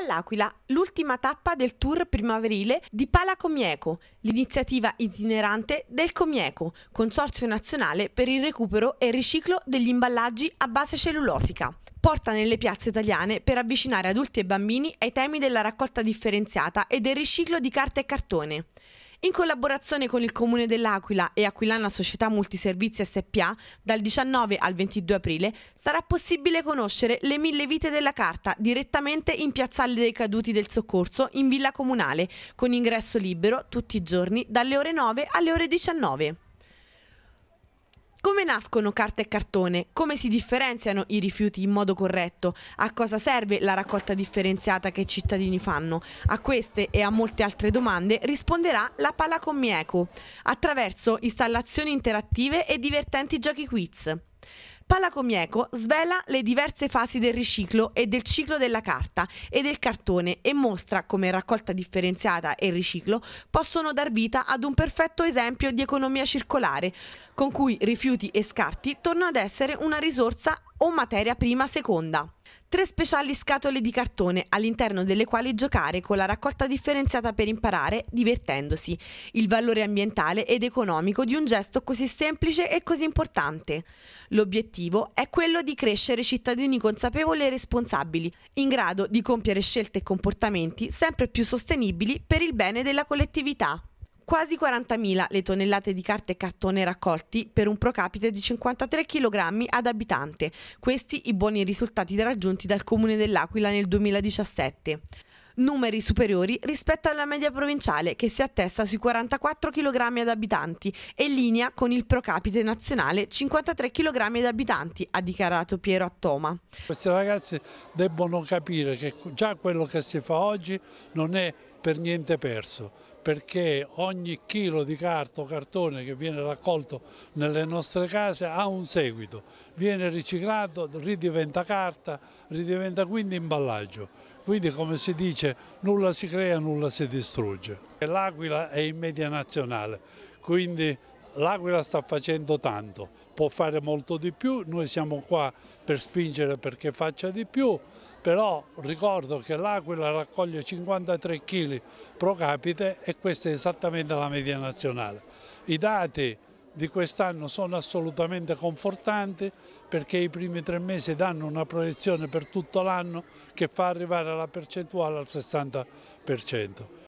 all'Aquila l'ultima tappa del tour primaverile di Pala Comieco, l'iniziativa itinerante del Comieco, Consorzio Nazionale per il Recupero e il Riciclo degli Imballaggi a base cellulosica. Porta nelle piazze italiane per avvicinare adulti e bambini ai temi della raccolta differenziata e del riciclo di carta e cartone. In collaborazione con il Comune dell'Aquila e Aquilana Società Multiservizi SPA, dal 19 al 22 aprile sarà possibile conoscere le mille vite della carta direttamente in Piazzale dei Caduti del Soccorso in Villa Comunale, con ingresso libero tutti i giorni dalle ore 9 alle ore 19. Come nascono carta e cartone? Come si differenziano i rifiuti in modo corretto? A cosa serve la raccolta differenziata che i cittadini fanno? A queste e a molte altre domande risponderà la Pala Mieco attraverso installazioni interattive e divertenti giochi quiz. Palacomieco svela le diverse fasi del riciclo e del ciclo della carta e del cartone e mostra come raccolta differenziata e riciclo possono dar vita ad un perfetto esempio di economia circolare, con cui rifiuti e scarti tornano ad essere una risorsa o materia prima seconda. Tre speciali scatole di cartone all'interno delle quali giocare con la raccolta differenziata per imparare, divertendosi, il valore ambientale ed economico di un gesto così semplice e così importante. L'obiettivo è quello di crescere cittadini consapevoli e responsabili, in grado di compiere scelte e comportamenti sempre più sostenibili per il bene della collettività quasi 40.000 le tonnellate di carta e cartone raccolti per un pro capite di 53 kg ad abitante. Questi i buoni risultati raggiunti dal Comune dell'Aquila nel 2017 numeri superiori rispetto alla media provinciale che si attesta sui 44 kg ad abitanti e linea con il pro capite nazionale 53 kg ad abitanti, ha dichiarato Piero Attoma. Questi ragazzi debbono capire che già quello che si fa oggi non è per niente perso perché ogni chilo di carta o cartone che viene raccolto nelle nostre case ha un seguito, viene riciclato, ridiventa carta, ridiventa quindi imballaggio. Quindi come si dice nulla si crea, nulla si distrugge. L'Aquila è in media nazionale, quindi l'Aquila sta facendo tanto, può fare molto di più, noi siamo qua per spingere perché faccia di più, però ricordo che l'Aquila raccoglie 53 kg pro capite e questa è esattamente la media nazionale. I dati di quest'anno sono assolutamente confortanti perché i primi tre mesi danno una proiezione per tutto l'anno che fa arrivare la percentuale al 60%.